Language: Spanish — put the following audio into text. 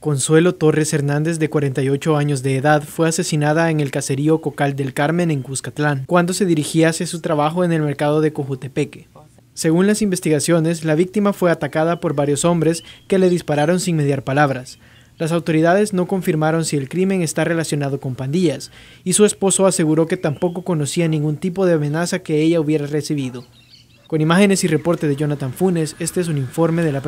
Consuelo Torres Hernández, de 48 años de edad, fue asesinada en el caserío Cocal del Carmen, en Cuscatlán, cuando se dirigía hacia su trabajo en el mercado de Cojutepeque. Según las investigaciones, la víctima fue atacada por varios hombres que le dispararon sin mediar palabras. Las autoridades no confirmaron si el crimen está relacionado con pandillas, y su esposo aseguró que tampoco conocía ningún tipo de amenaza que ella hubiera recibido. Con imágenes y reporte de Jonathan Funes, este es un informe de la